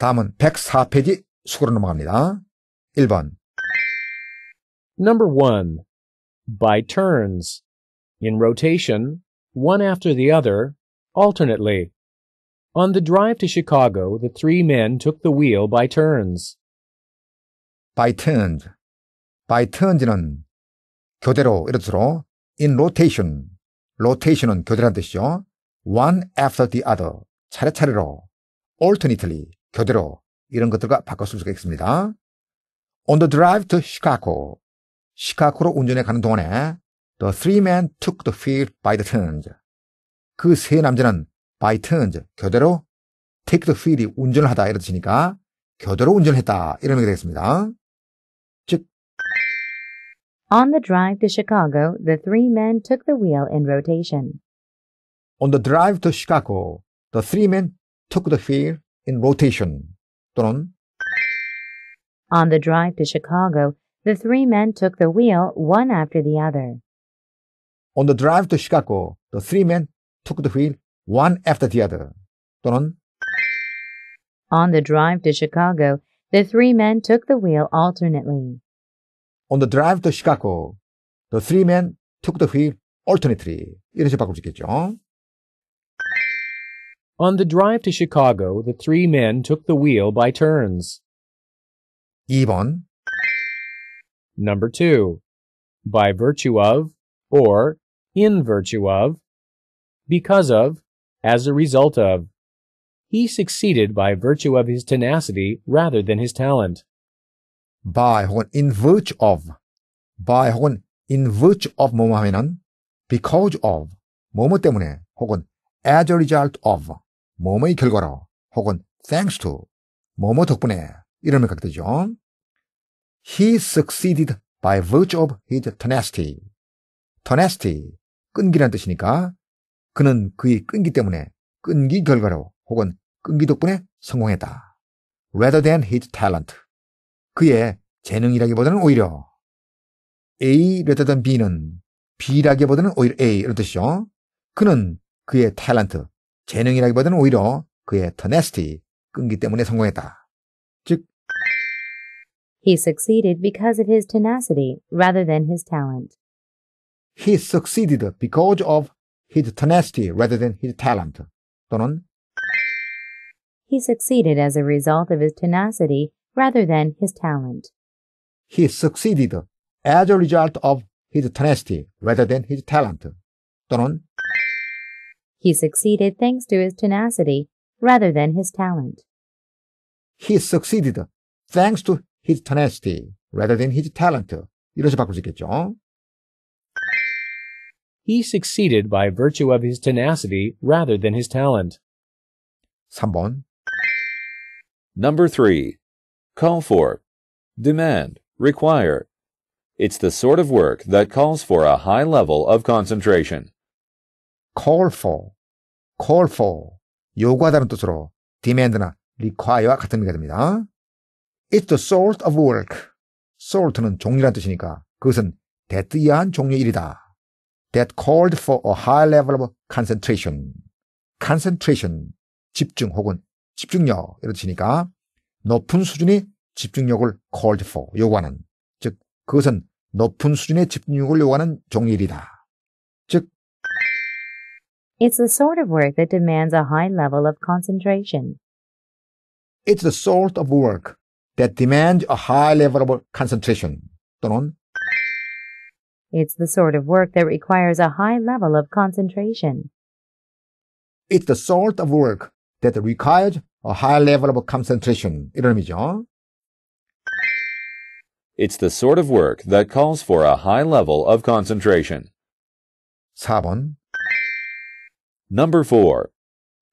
다음은 104페이지 수고로 넘어갑니다. 1번 Number 1. By turns. In rotation, one after the other, alternately. On the drive to Chicago, the three men took the wheel by turns. by turns. by turns는 교대로 이런 뜻으로 in rotation. rotation은 교대란 뜻이죠. one after the other. 차례차례로 alternately 교대로 이런 것들과 바꿨을 수가 있습니다. On the drive to Chicago, 시카고로 운전해 가는 동안에 the three men took the field by the turns. 그 세 남자는 by turns, 교대로 take the field이 운전을 하다 이런 뜻이니까 교대로 운전했다 을 이런 얘기가 되겠습니다. 즉 On the drive to Chicago, the three men took the wheel in rotation. On the drive to Chicago, the three men took the field in rotation 또는 On the drive to Chicago, the three men took the wheel one after the other. On the drive to Chicago, the three men took the wheel one after the other. 또는 On the drive to Chicago, the three men took the wheel alternately. On the drive to Chicago, the three men took the wheel alternately. 이런 식으로 바꿀 수 있겠죠. On the drive to Chicago, the three men took the wheel by turns. 2번 Number 2. By virtue of, or in virtue of, because of, as a result of. He succeeded by virtue of his tenacity rather than his talent. by 혹은 in virtue of by 혹은 in virtue of 뭐뭐 하면은 because of 뭐뭐 때문에 혹은 as a result of 몸의 결과로 혹은 thanks to 뭐뭐 덕분에 이름을 갖게 되죠. He succeeded by virtue of his tenacity. tenacity 끈기란 뜻이니까 그는 그의 끈기 때문에 끈기 결과로 혹은 끈기 덕분에 성공했다. rather than his talent. 그의 재능이라기보다는 오히려 A rather than B는 B라기보다는 오히려 A 이런 뜻이죠. 그는 그의 탤런트, 재능이라기보다는 오히려 그의 터네스티, 끈기 때문에 성공했다. 즉, He succeeded because of his tenacity rather than his talent. He succeeded because of his tenacity rather than his talent. 또는 He succeeded as a result of his tenacity rather than his talent. He succeeded as a result of his tenacity rather than his talent. 또는 he succeeded thanks to his tenacity rather than his talent. He succeeded thanks to his tenacity rather than his talent. 이렇게 바꿀 수 있겠죠? He succeeded by virtue of his tenacity rather than his talent. 3번 Number 3. Call for. Demand. Require. It's the sort of work that calls for a high level of concentration. call for, call for, 요구하다는 뜻으로 demand나 require와 같은 의미가 됩니다. It's the sort of work. salt는 종류란 뜻이니까 그것은 대뜨이한 종류의 일이다. That called for a high level of concentration. concentration, 집중 혹은 집중력 이런 뜻이니까 높은 수준의 집중력을 called for, 요구하는. 즉, 그것은 높은 수준의 집중력을 요구하는 종류의 일이다. It's the sort of work that demands a high level of concentration. It's the sort of work that demands a high level of concentration. 또는 It's the sort of work that requires a high level of concentration. It's the sort of work that requires a high level of concentration. 이런 의미죠. It's the sort of work that calls for a high level of concentration. 4번 Number 4.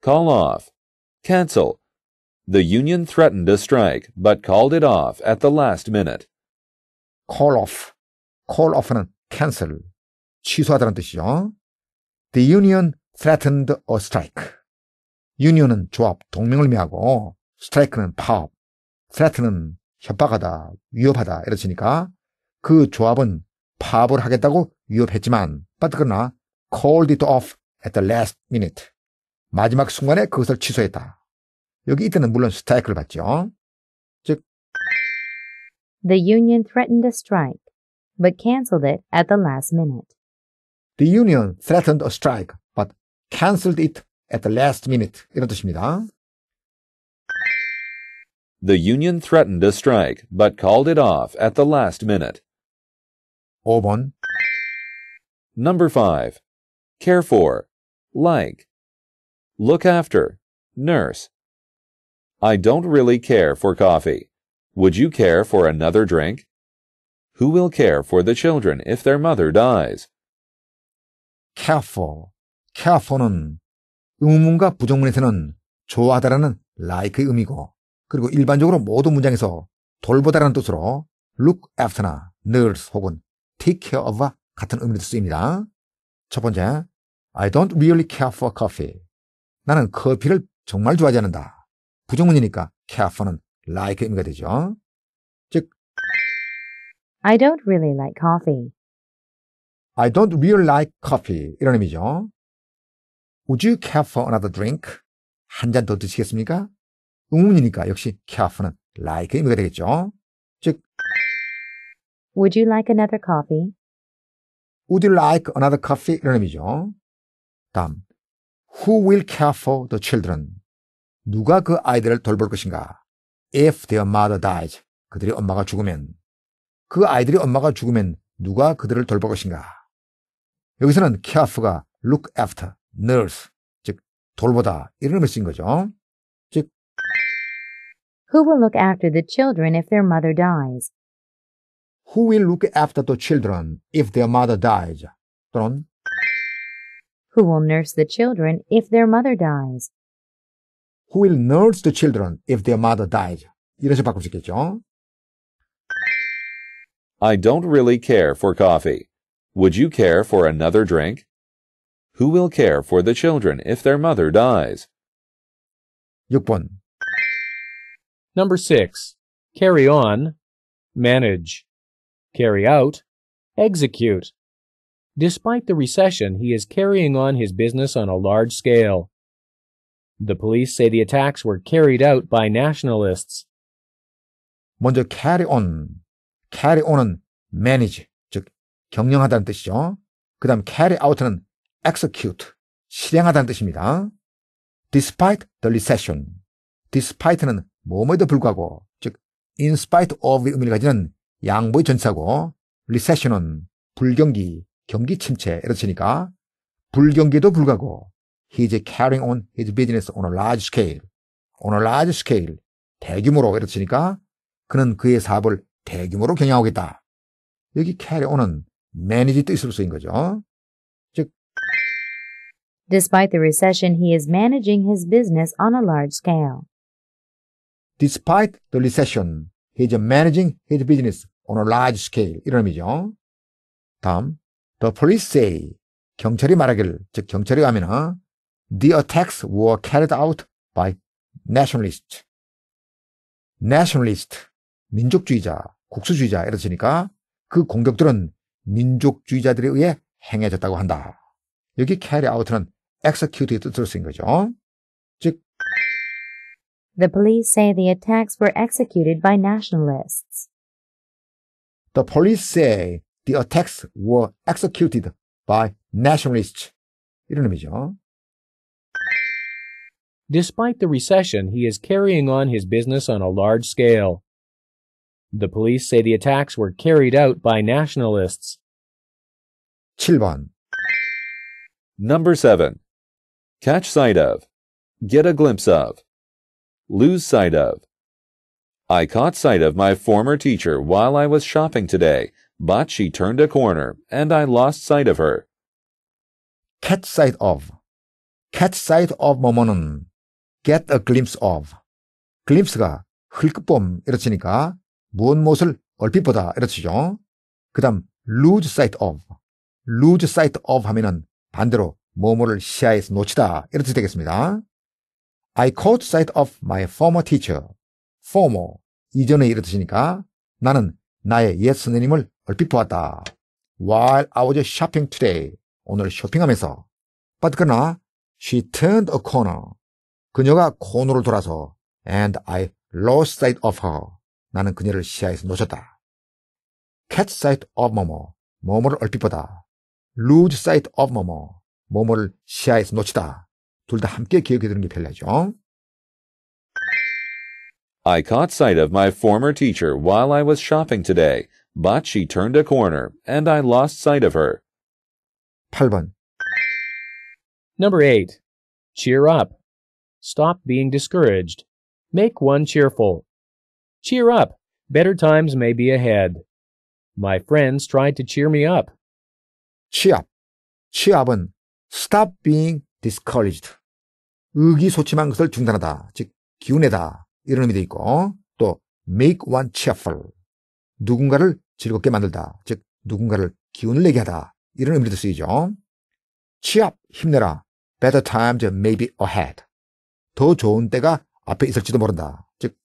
Call off. Cancel. The union threatened a strike but called it off at the last minute. call off. call off는 cancel. 취소하다는 뜻이죠. The union threatened a strike. union은 조합, 동맹을 의미하고 strike는 파업, threaten은 협박하다, 위협하다 이러시니까 그 조합은 파업을 하겠다고 위협했지만 빠뜨거나 called it off at the last minute. 마지막 순간에 그것을 취소했다. 여기 이때는 물론 스트라이크를 받죠. 즉 The union threatened a strike but canceled it at the last minute. The union threatened a strike but canceled it at the last minute. 이런 뜻입니다. The union threatened a strike but called it off at the last minute. 5번 Number 5. Care for like, look after, nurse. I don't really care for coffee. Would you care for another drink? Who will care for the children if their mother dies? careful, carefor는 의문과 부정문에서는 좋아하다라는 like의 의미고 그리고 일반적으로 모든 문장에서 돌보다라는 뜻으로 look after나 nurse 혹은 take care of와 같은 의미로 쓰입니다. 첫 번째, I don't really care for coffee. 나는 커피를 정말 좋아하지 않는다. 부정문이니까 care for는 like 의미가 되죠. 즉 I don't really like coffee. I don't really like coffee. 이런 의미죠. Would you care for another drink? 한 잔 더 드시겠습니까? 응문이니까 역시 care for는 like 의미가 되겠죠. 즉 Would you like another coffee? Would you like another coffee? 이런 의미죠. 다음, Who will care for the children? 누가 그 아이들을 돌볼 것인가? If their mother dies, 그들이 엄마가 죽으면, 그 아이들이 엄마가 죽으면 누가 그들을 돌볼 것인가? 여기서는 care가 f o look after, nurse, 즉 돌보다 이런 의미를 쓴 거죠. 즉 Who will look after the children if their mother dies? Who will look after the children if their mother dies? 또는 who will nurse the children if their mother dies. Who will nurse the children if their mother dies? 이래서 바꿀 I don't really care for coffee. Would you care for another drink? Who will care for the children if their mother dies? 6번. Number 6. Carry on, manage. Carry out, execute. Despite the recession, he is carrying on his business on a large scale. The police say the attacks were carried out by nationalists. 먼저 carry on. carry on은 manage, 즉 경영하다는 뜻이죠. 그 다음 carry out는 execute, 실행하다는 뜻입니다. despite the recession. despite는 뭐뭐에도 불구하고, 즉 in spite of의 의미를 가지는 양보의 전사고 recession은 불경기, 경기 침체 이렇으니까 불경기도 불구하고 carrying on his business on a large scale. on a large scale. 대규모로 이렇으니까 그는 그의 사업을 대규모로 여기 carry on은 manage 뜻으로 쓰인 거죠. 즉 Despite the recession, he is managing his business on a large scale. Despite the recession, he is managing his business on a large scale. 이런 의미죠. 다음 The police say 경찰이 말하길 즉 경찰이 가면 The attacks were carried out by nationalists. nationalist 민족주의자, 국수주의자 이렇으니까 그 공격들은 민족주의자들에 의해 행해졌다고 한다. 여기 carry out는 execute의 뜻으로 쓰인 거죠. 즉 The police say the attacks were executed by nationalists. The police say the attacks were executed by nationalists. 이런 의미죠. Despite the recession, he is carrying on his business on a large scale. The police say the attacks were carried out by nationalists. 7번 Number 7. Catch sight of. Get a glimpse of. Lose sight of. I caught sight of my former teacher while I was shopping today But she turned a corner, and I lost sight of her. Catch sight of. Catch sight of 뭐뭐는 get a glimpse of. glimpse가 흘끗봄 이렇치니까 무엇 무엇을 얼핏 보다 이렇치죠. 그 다음 lose sight of. lose sight of 하면은 반대로 뭐뭐를 시야에서 놓치다 이렇게 되겠습니다. I caught sight of my former teacher. former 이전에 이렇듯이니까 나는 나의 옛 선생님을 얼핏 보았다. While I was shopping today. 오늘 쇼핑하면서. But 그러나 she turned a corner. 그녀가 코너를 돌아서 and I lost sight of her. 나는 그녀를 시야에서 놓쳤다. catch sight of 뭐뭐. 뭐뭐를 얼핏 보다. lose sight of 뭐뭐. 뭐뭐를 시야에서 놓치다. 둘 다 함께 기억해 두는 게 편리하죠. I caught sight of my former teacher while I was shopping today. but she turned a corner and I lost sight of her. 8번 Number 8. Cheer up. Stop being discouraged. Make one cheerful. Cheer up. Better times may be ahead. My friends tried to cheer me up. Cheer up! Cheer 취업은 stop being discouraged. 의기소침한 것을 중단하다, 즉 기운내다 이런 의미도 있고 또 make one cheerful. 누군가를 즐겁게 만들다. 즉 누군가를 기운을 내게 하다. 이런 의미도 쓰이죠. 취업 힘내라. Better times may be ahead. 더 좋은 때가 앞에 있을지도 모른다. 즉,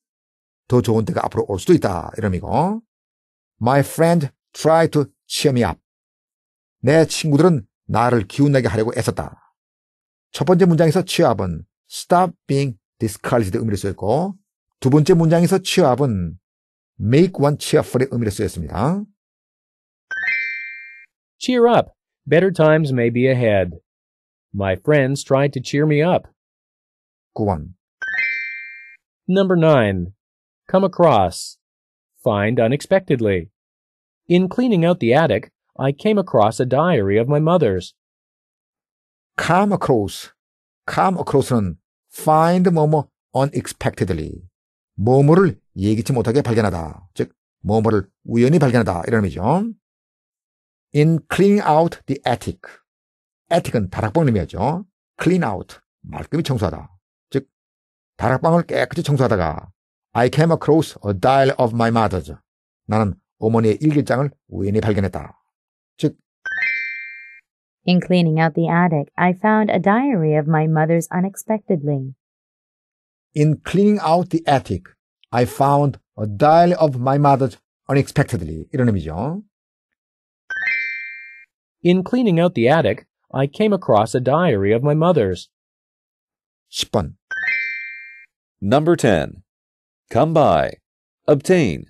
더 좋은 때가 앞으로 올 수도 있다. 이런 의미고. My friend tried to cheer me up. 내 친구들은 나를 기운내게 하려고 애썼다. 첫 번째 문장에서 cheer up은 stop being discouraged 의미를 쓰였고, 두 번째 문장에서 cheer up은 make one cheerful의 의미로 쓰였습니다. Cheer up. Better times may be ahead. My friends tried to cheer me up. 9번. Number 9. Come across. Find unexpectedly. In cleaning out the attic, I came across a diary of my mother's. come across. come across는 find 뭐뭐 unexpectedly. 뭐뭐를 예기치 못하게 발견하다. 즉, 뭐뭐를 우연히 발견하다. 이런 의미죠. In cleaning out the attic. attic은 다락방 의미였죠. clean out. 말끔히 청소하다. 즉, 다락방을 깨끗이 청소하다가 I came across a dial of my mother's. 나는 어머니의 일기장을 우연히 발견했다. 즉, In cleaning out the attic, I found a diary of my mother's unexpectedly. In cleaning out the attic, I found a diary of my mother's unexpectedly. 이런 의미죠. In cleaning out the attic, I came across a diary of my mother's. 10번. Number 10. Come by. Obtain.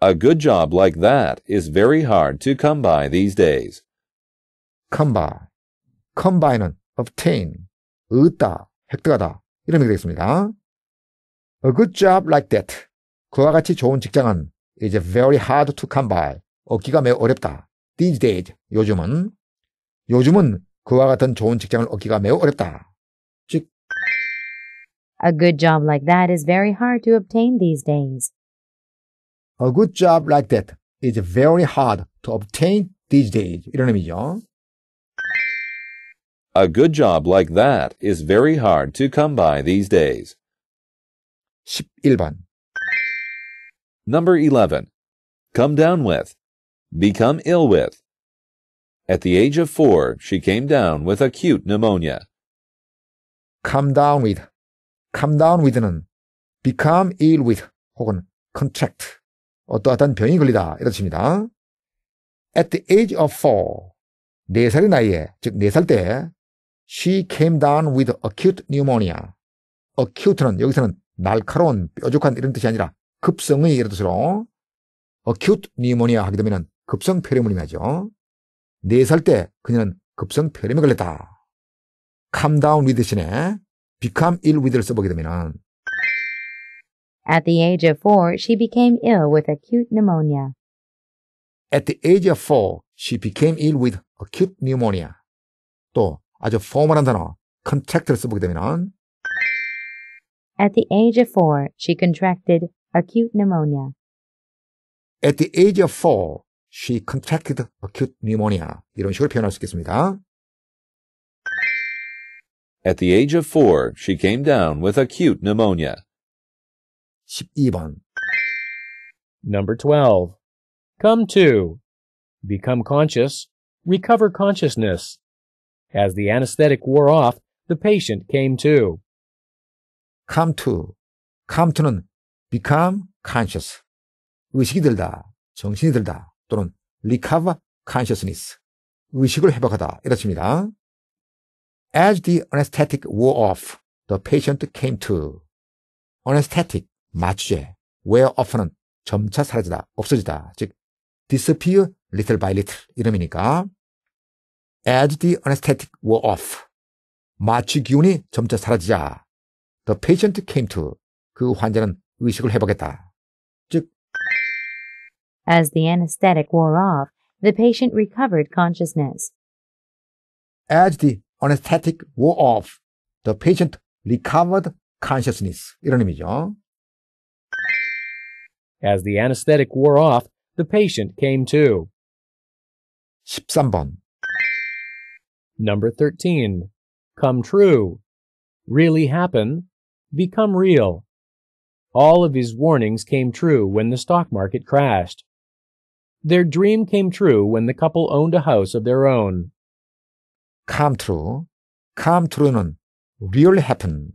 A good job like that is very hard to come by these days. come by. come by는 obtain, 얻다, 획득하다. 이러면 되겠습니다. A good job like that. 그와 같이 좋은 직장은 is very hard to come by. 얻기가 매우 어렵다. These days. 요즘은. 요즘은 그와 같은 좋은 직장을 얻기가 매우 어렵다. 즉, A good job like that is very hard to obtain these days. A good job like that is very hard to obtain these days. 이런 의미죠. A good job like that is very hard to come by these days. 11번 Number 11. Come down with. Become ill with. At the age of four, she came down with acute pneumonia. Come down with. Come down with는 become ill with 혹은 contract 어떠한 병이 걸리다 이런 뜻입니다. At the age of four 네 살의 나이에 즉 4살 때 She came down with acute pneumonia. acute는 여기서는 날카로운, 뾰족한 이런 뜻이 아니라 급성의 이런 뜻으로 acute pneumonia 하게 되면 급성 폐렴을의미하죠 네 살 때 그녀는 급성 폐렴에 걸렸다. c o m e down with 대신에 become ill with를 써보게 되면 At the age of 4, she became ill with acute pneumonia. At the age of 4, she became ill with acute pneumonia. 또 아주 포멀한 단어 contract를 써보게 되면 At the age of four, she contracted acute pneumonia. At the age of four, she contracted acute pneumonia. 이런 식으로 표현할 수 있겠습니다. At the age of four, she came down with acute pneumonia. 12번. Number 12. Come to. Become conscious. Recover consciousness. As the anesthetic wore off, the patient came to. come to. come to는 become conscious. 의식이 들다, 정신이 들다 또는 recover consciousness. 의식을 회복하다. 이렇습니다. As the anesthetic wore off, the patient came to. anesthetic, 마취제, wear off는 점차 사라지다, 없어지다. 즉, disappear little by little 이름이니까 as the anesthetic wore off, 마취 기운이 점차 사라지자 The patient came to 그 환자는 의식을 회복했다. 즉 As the anesthetic wore off, the patient recovered consciousness. As the anesthetic wore off, the patient recovered consciousness. 이런 의미죠. As the anesthetic wore off, the patient came to. 13번. Number 13. Come true. Really happen. Become real. All of his warnings came true when the stock market crashed. Their dream came true when the couple owned a house of their own. come true, come true는 real happen,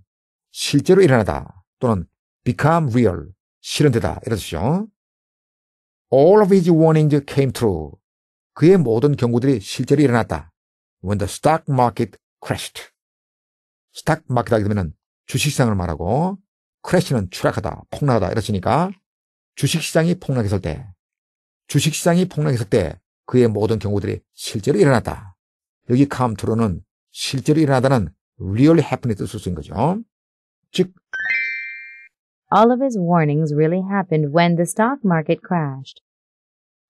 실제로 일어나다 또는 become real, 실현되다 이러시죠. All of his warnings came true. 그의 모든 경고들이 실제로 일어났다. when the stock market crashed. 스탁 마켓 하게 되면 주식시장을 말하고 crash는 추락하다, 폭락하다 이렇으니까 주식시장이 폭락했을 때 주식시장이 폭락했을 때 그의 모든 경우들이 실제로 일어났다. 여기 캄트로는 실제로 일어나다는 really happened의 뜻을 쓴 거죠. 즉 All of his warnings really happened when the stock market crashed.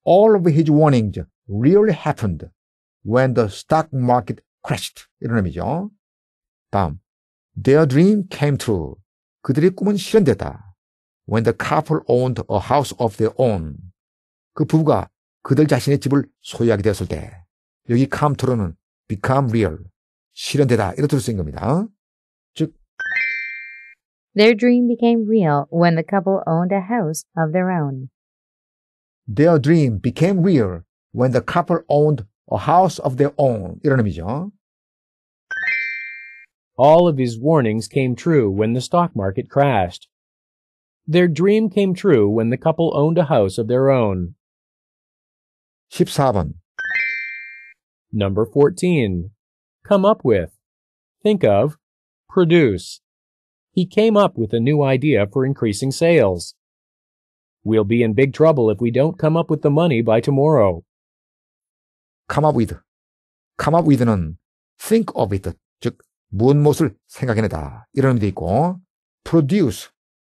All of his warnings really happened when the stock market crashed. 이런 의미죠. 다음. Their dream came true. 그들의 꿈은 실현되다. When the couple owned a house of their own. 그 부부가 그들 자신의 집을 소유하게 되었을 때. 여기 come true는 become real. 실현되다. 이렇게 쓰인 겁니다. 즉, Their dream became real when the couple owned a house of their own. Their dream became real when the couple owned a house of their own. 이런 의미죠. All of his warnings came true when the stock market crashed. Their dream came true when the couple owned a house of their own. 14번. Number 14. Come up with. Think of. Produce. He came up with a new idea for increasing sales. We'll be in big trouble if we don't come up with the money by tomorrow. come up with. come up with는 think of it. 즉, 무엇 무엇을 생각해내다. 이런 의미도 있고, produce.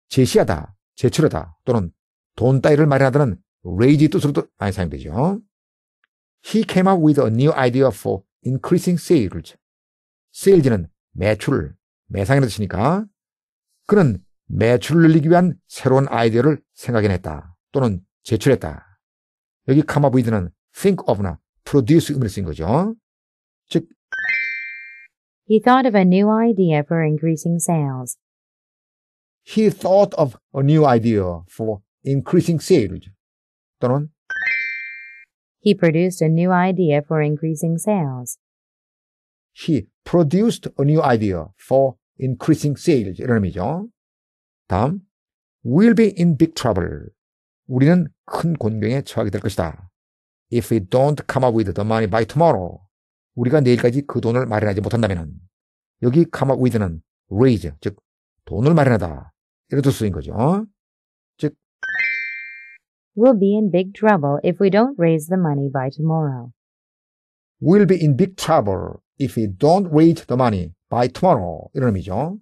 제시하다. 제출하다. 또는 돈 따위를 마련하다는 r a i s e 뜻으로도 많이 사용되죠. He came up with a new idea for increasing sales. 그렇죠. s a l e s 는 매출, 매상이라는 뜻이니까 그는 매출을 늘리기 위한 새로운 아이디어를 생각해냈다 또는 제출했다. 여기 카마브이드는 think of나 produce 음이라는 거죠. 즉, He thought of a new idea for increasing sales. He thought of a new idea for increasing sales. 또는 He produced a new idea for increasing sales. He produced a new idea for increasing sales. 이런 의미죠. 다음, we'll be in big trouble. 우리는 큰 곤경에 처하게 될 것이다 if we don't come up with the money by tomorrow, 우리가 내일까지 그 돈을 마련하지 못한다면 여기 come up with는 raise, 즉 돈을 마련하다 이런 뜻인 어? 즉 We'll be in big trouble if we don't raise the money by tomorrow. We'll be in big trouble if we don't raise the money by tomorrow. 이런 의미죠.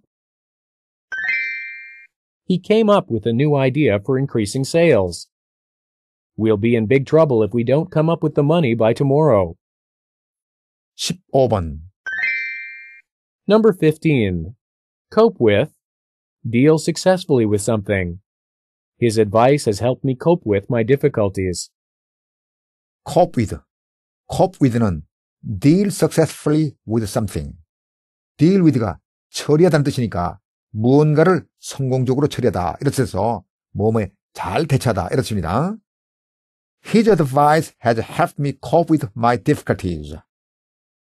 He came up with a new idea for increasing sales. We'll be in big trouble if we don't come up with the money by tomorrow. 15번 Number 15. Cope with. Deal successfully with something. His advice has helped me cope with my difficulties. cope with. cope with는 deal successfully with something. deal with가 처리하다는 뜻이니까 무언가를 성공적으로 처리하다 이렇게 해서 몸에 잘 대처하다 이렇습니다. His advice has helped me cope with my difficulties.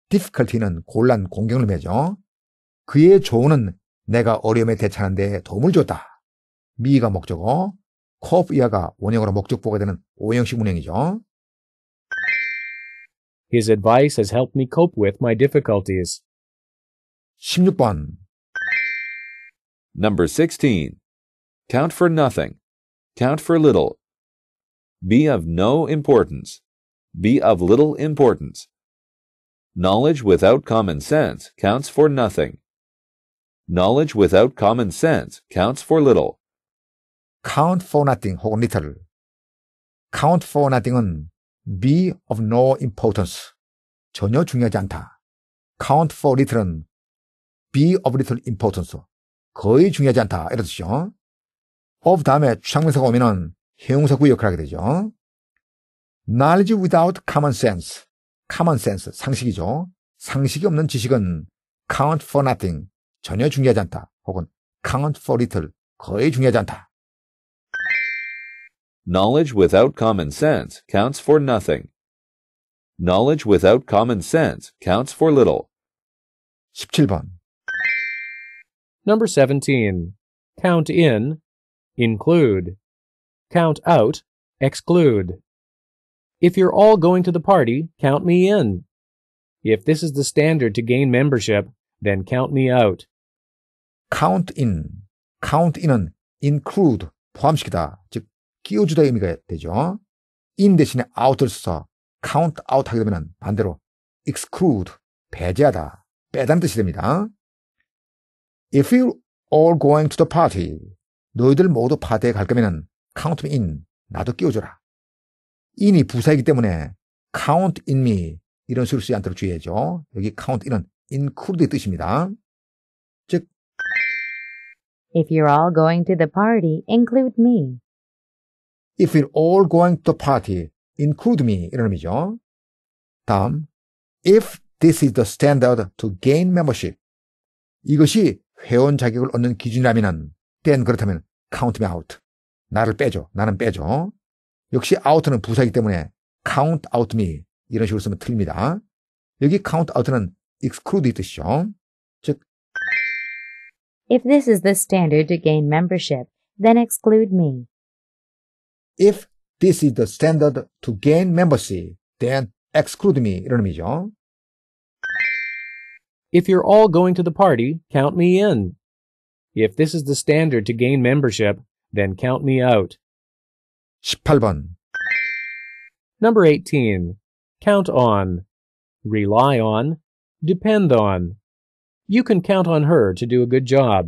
difficulty는 곤란, 공경을매죠 그의 조언은 내가 어려움에 대처하는 데 도움을 줬다. 미가 목적어, cope 이하가 원형으로 목적보가 되는 오형식 문형이죠. His advice has helped me cope with my difficulties. 16번 Number 16. Count for nothing. Count for little. be of no importance, be of little importance. Knowledge without common sense counts for nothing. Knowledge without common sense counts for little. count for nothing 혹은 little. count for nothing은 be of no importance. 전혀 중요하지 않다. count for little은 be of little importance. 거의 중요하지 않다. 이런 뜻이죠. of 다음에 추상명사가 오면은 형용사구 역할을 하게 되죠. knowledge without common sense. common sense, 상식이죠. 상식이 없는 지식은 count for nothing, 전혀 중요하지 않다. 혹은 count for little, 거의 중요하지 않다. Knowledge without common sense counts for nothing. Knowledge without common sense counts for little. 17번. Number 17. Count in, include. Count out, exclude. If you're all going to the party, count me in. If this is the standard to gain membership, then count me out. count in, count in은 include, 포함시키다. 즉, 끼워주다의 의미가 되죠. in 대신에 out을 써서 count out 하게 되면 반대로 exclude, 배제하다, 빼다는 뜻이 됩니다. If you're all going to the party, 너희들 모두 파티에 갈 거면 카운트 n t 나도 끼워줘라. in이 부사이기 때문에 카운트 인미 이런 식으로 쓰지 않도록 주의해 줘. 여기 카운트 인은인 n c l 의 뜻입니다. 즉, If you're all going to the party, include me. If y we're all going to the party, include me. 이런 의미죠. 다음, if this is the standard to gain membership. 이것이 회원 자격을 얻는 기준이라면, then 그렇다면 count me out. 나를 빼줘. 나는 빼줘. 역시 out는 부사이기 때문에 count out me 이런 식으로 쓰면 틀립니다. 여기 count out는 exclude 뜻이죠. 즉 If this is the standard to gain membership, then exclude me. If this is the standard to gain membership, then exclude me 이런 의미죠. If you're all going to the party, count me in. If this is the standard to gain membership, then count me out. 18번 Number 18. Count on. Rely on. Depend on. You can count on her to do a good job.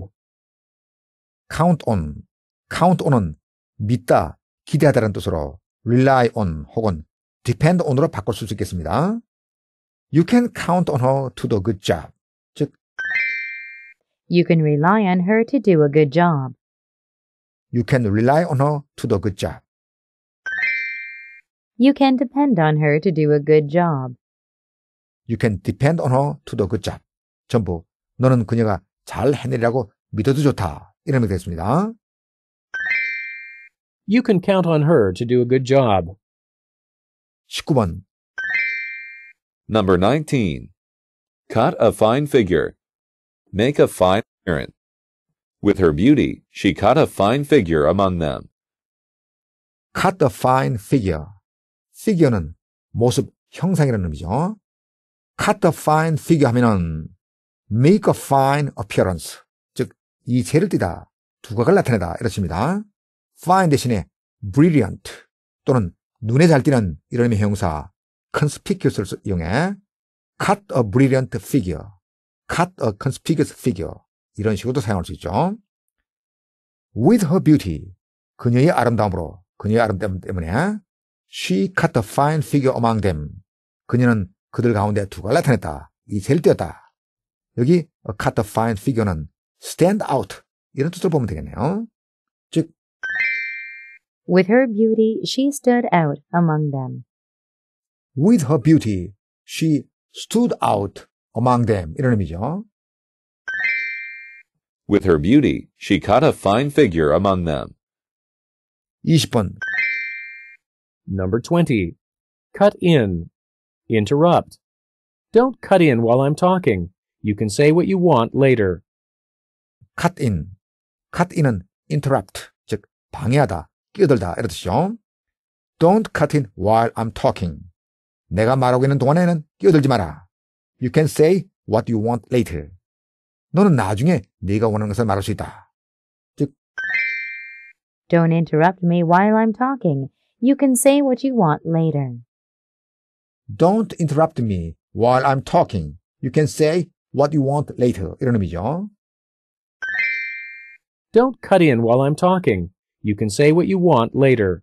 count on, count on은 믿다, 기대하다라는 뜻으로 rely on 혹은 depend on으로 바꿀 수 있겠습니다. You can count on her to do a good job. 즉, You can rely on her to do a good job. You can rely on her to do a good job. You can depend on her to do a good job. You can depend on her to do a good job. 전부 너는 그녀가 잘 해내리라고 믿어도 좋다. 이런 의미가 되겠습니다. You can count on her to do a good job. 19번 Number 19. Cut a fine figure. Make a fine appearance. With her beauty, she cut a fine figure among them. cut a fine figure. figure는 모습 형상이라는 의미죠. cut a fine figure 하면은 make a fine appearance. 즉, 이체를 띠다, 두각을 나타내다. 이렇습니다. fine 대신에 brilliant 또는 눈에 잘 띄는 이런 의미 의형사 conspicuous를 이용해 cut a brilliant figure, cut a conspicuous figure. 이런 식으로도 사용할 수 있죠. With her beauty, 그녀의 아름다움으로, 그녀의 아름다움 때문에 she cut a fine figure among them. 그녀는 그들 가운데 두가 나타냈다. 이 제일 뛰었다. 여기 cut a fine figure는 stand out 이런 뜻으로 보면 되겠네요. 즉 With her beauty, she stood out among them. With her beauty, she stood out among them. 이런 의미죠. With her beauty, she cut a fine figure among them. 20. Number 20. Cut in. Interrupt. Don't cut in while I'm talking. You can say what you want later. cut in. cut in은 interrupt, 즉 방해하다, 끼어들다 이런 뜻이죠. Don't cut in while I'm talking. 내가 말하고 있는 동안에는 끼어들지 마라. You can say what you want later. 너는 나중에 네가 원하는 것을 말할 수 있다. 즉 Don't interrupt me while I'm talking. You can say what you want later. Don't interrupt me while I'm talking. You can say what you want later. 이런 의미죠. Don't cut in while I'm talking. You can say what you want later.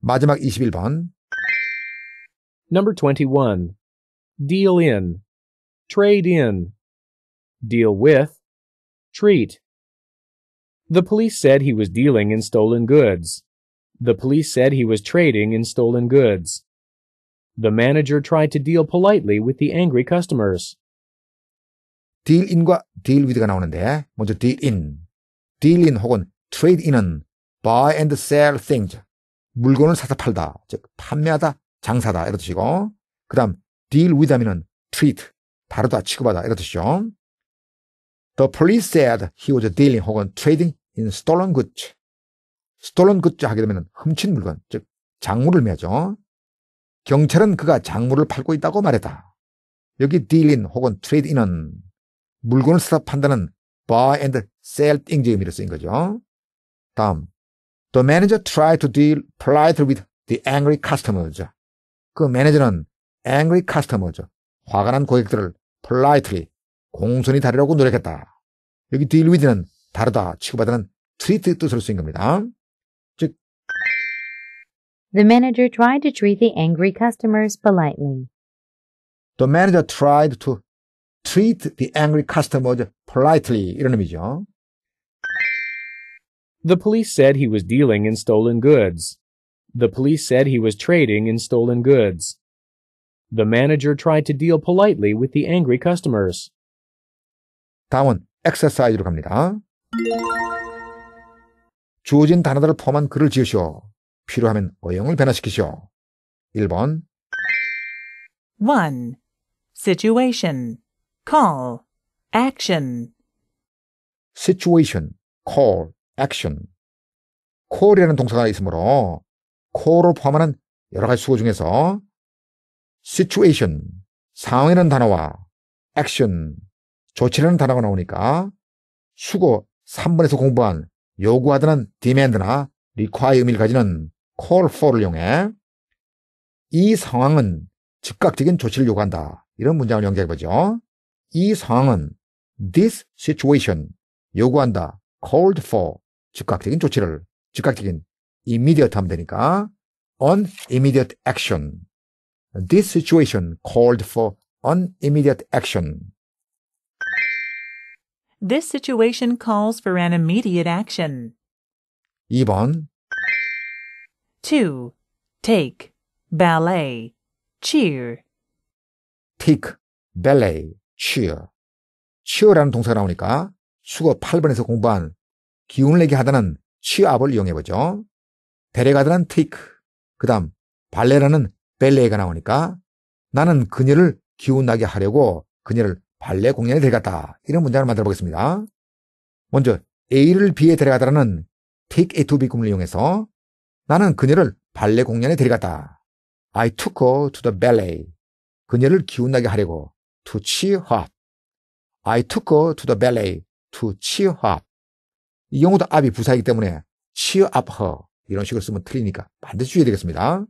마지막 21번. Number 21. Deal in. Trade in deal with, treat. The police said he was dealing in stolen goods. The police said he was trading in stolen goods. The manager tried to deal politely with the angry customers. deal in과 deal with가 나오는데 먼저 deal in, deal in 혹은 trade in은 buy and sell things 물건을 사다 팔다 즉 판매하다 장사다 이런 뜻이고 그다음 deal with 하면은 treat 다루다 취급하다 이런 뜻이죠. The police said he was dealing 혹은 trading in stolen goods. stolen goods 하게 되면 훔친 물건, 즉 장물을 매죠. 경찰은 그가 장물을 팔고 있다고 말했다. 여기 dealing 혹은 trade in은 물건을 사다 판다는 buy and sell 땡지 의미로 쓰인 거죠. 다음, the manager tried to deal politely with the angry customers. 그 매니저는 angry customers, 화가 난 고객들을 politely, 공손히 다루라고 노력했다. 여기 딜위드는 다르다, 치고받는 트리트 뜻으로 쓰인 겁니다. 즉 The manager tried to treat the angry customers politely. The manager tried to treat the angry customers politely 이런 의미죠. The police said he was dealing in stolen goods. The police said he was trading in stolen goods. The manager tried to deal politely with the angry customers. 다음은 엑서사이즈로 갑니다. 주어진 단어들을 포함한 글을 지으시오. 필요하면 어영을 변화시키시오. 1번 1. Situation, call, action Situation, call, action call이라는 동사가 있으므로 call을 포함하는 여러 가지 수어 중에서 situation, 상황이라는 단어와 action, 조치라는 단어가 나오니까 수고 3번에서 공부한 요구하다는 demand나 require 의미를 가지는 call for를 이용해 이 상황은 즉각적인 조치를 요구한다. 이런 문장을 연결해보죠. 이 상황은 this situation 요구한다. called for 즉각적인 조치를 즉각적인 immediate 하면 되니까 on immediate action this situation called for on immediate action This situation calls for an immediate action. 2번 2. Take, ballet, cheer. take, ballet, cheer. cheer라는 동사가 나오니까 수거 8번에서 공부한 기운을 내게 하다는 취업을 이용해보죠. 데려가다는 take, 그 다음 발레라는 벨레가 나오니까 나는 그녀를 기운나게 하려고 그녀를 발레 공연에 들어갔다. 이런 문장을 만들어 보겠습니다. 먼저 A를 B에 데려가다라는 take A to B 구문을 이용해서 나는 그녀를 발레 공연에 데려갔다. I took her to the ballet. 그녀를 기운나게 하려고 to cheer up. I took her to the ballet to cheer up. 이 경우도 앞이 부사이기 때문에 cheer up her 이런 식으로 쓰면 틀리니까 반드시 주의해야 되겠습니다.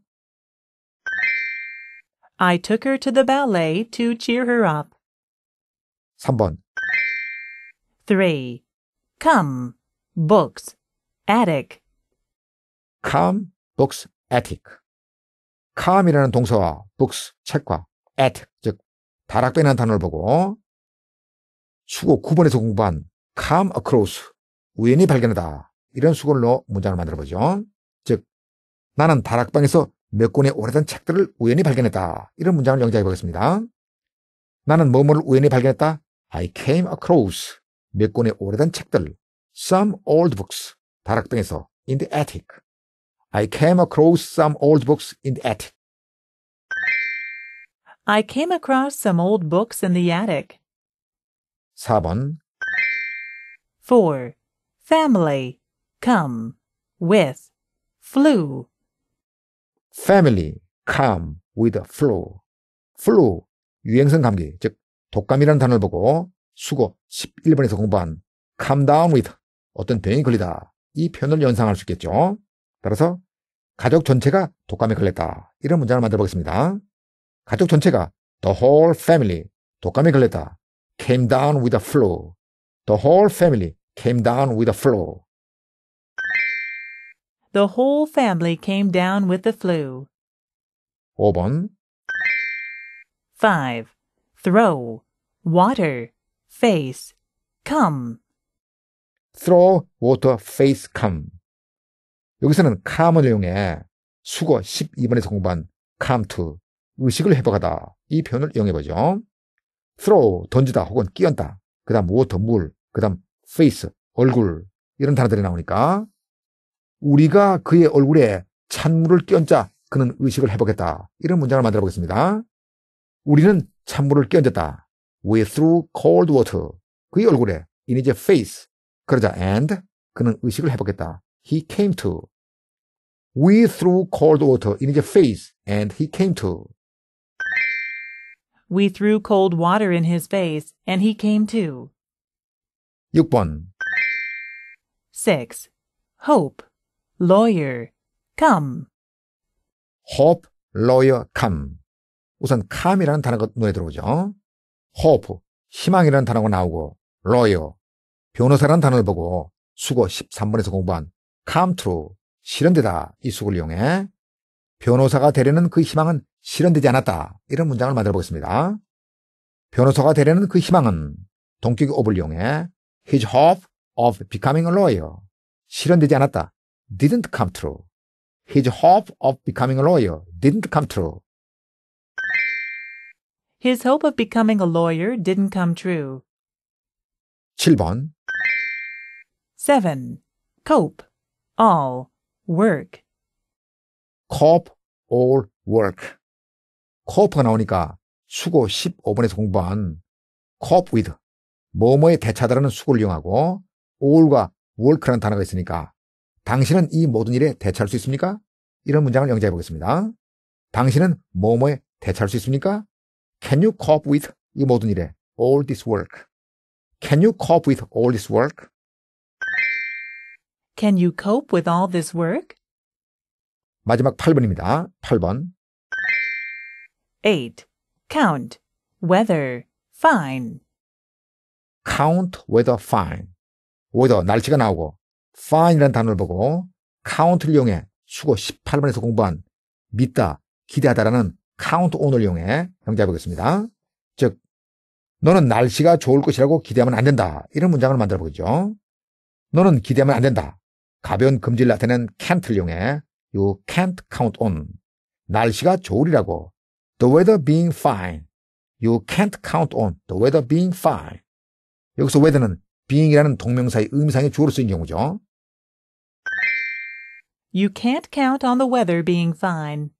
I took her to the ballet to cheer her up. 3번 3. Come, books, attic. come, books, attic. come이라는 동사와 books, 책과 attic, 즉 다락방이라는 단어를 보고 수고 9번에서 공부한 come across, 우연히 발견하다. 이런 수건으로 문장을 만들어 보죠. 즉, 나는 다락방에서 몇 권의 오래된 책들을 우연히 발견했다. 이런 문장을 영작해 보겠습니다. 나는 뭐뭐를 우연히 발견했다. I came across 몇 권의 오래된 책들, some old books, 다락방에서 in the attic. I came across some old books in the attic. I came across some old books in the attic. 4번 4. Family, come, with, flu. Family, come, with, flu. flu, 유행성 감기, 즉 독감이라는 단어를 보고 수고 11번에서 공부한 calm down with 어떤 병이 걸리다 이 표현을 연상할 수 있겠죠. 따라서 가족 전체가 독감에 걸렸다 이런 문장을 만들어 보겠습니다. 가족 전체가 the whole family 독감에 걸렸다 came down with a flu the whole family came down with a flu The whole family came down with the flu. 5번 5. throw, water, face, come. throw, water, face, come. 여기서는 come을 이용해 수거 12번에서 공부한 come to, 의식을 회복하다. 이 표현을 이용해보죠. throw, 던지다 혹은 끼얹다. 그 다음 water, 물. 그 다음 face, 얼굴. 이런 단어들이 나오니까 우리가 그의 얼굴에 찬물을 끼얹자 그는 의식을 회복했다. 이런 문장을 만들어 보겠습니다. 우리는 찬물을 끼얹었다. We threw cold water. 그의 얼굴에 in his face. 그러자 and 그는 의식을 회복했다. He came to. We threw cold water in his face and he came to. We threw cold water in his face and he came to. 6번 6. Hope, lawyer, come. Hope, lawyer, come. 우선 c 카이라는 단어가 눈에 들어오죠. 호프, 희망이라는 단어가 나오고 y 이어 변호사라는 단어를 보고 수고 13번에서 공부한 come true, 실현되다 이 수고를 이용해 변호사가 되려는 그 희망은 실현되지 않았다 이런 문장을 만들어 보겠습니다. 변호사가 되려는 그 희망은 동격의 업을 이용해 his hope of becoming a lawyer 실현되지 않았다 didn't come true his hope of becoming a lawyer didn't come true His hope of becoming a lawyer didn't come true. 7번 7. Cope, all, work. cope, all, work. cope가 나오니까 수고 15번에서 공부한 cope with, 뭐뭐에 대차다라는 수고를 이용하고 all과 work라는 단어가 있으니까 당신은 이 모든 일에 대처할 수 있습니까? 이런 문장을 영재해 보겠습니다. 당신은 뭐뭐에 대처할 수 있습니까? Can you cope with 이 모든 일에 all this work? Can you cope with all this work? Can you cope with all this work? 마지막 8번입니다. 8번. 8. Count weather fine. Count weather fine. weather 날씨가 나오고 fine이라는 단어를 보고 count를 이용해 수고 18번에서 공부한 믿다, 기대하다라는 count o n 을 이용해 형제해 보겠습니다. 즉, 너는 날씨가 좋을 것이라고 기대하면 안 된다. 이런 문장을 만들어 보죠 너는 기대하면 안 된다. 가벼운 금지를 나타낸 can't를 이용해 you can't count on. 날씨가 좋으리라고. The weather being fine. You can't count on the weather being fine. 여기서 weather는 being이라는 동명사의 의미상의 주어로 쓰인 경우죠. You can't count on the weather being fine.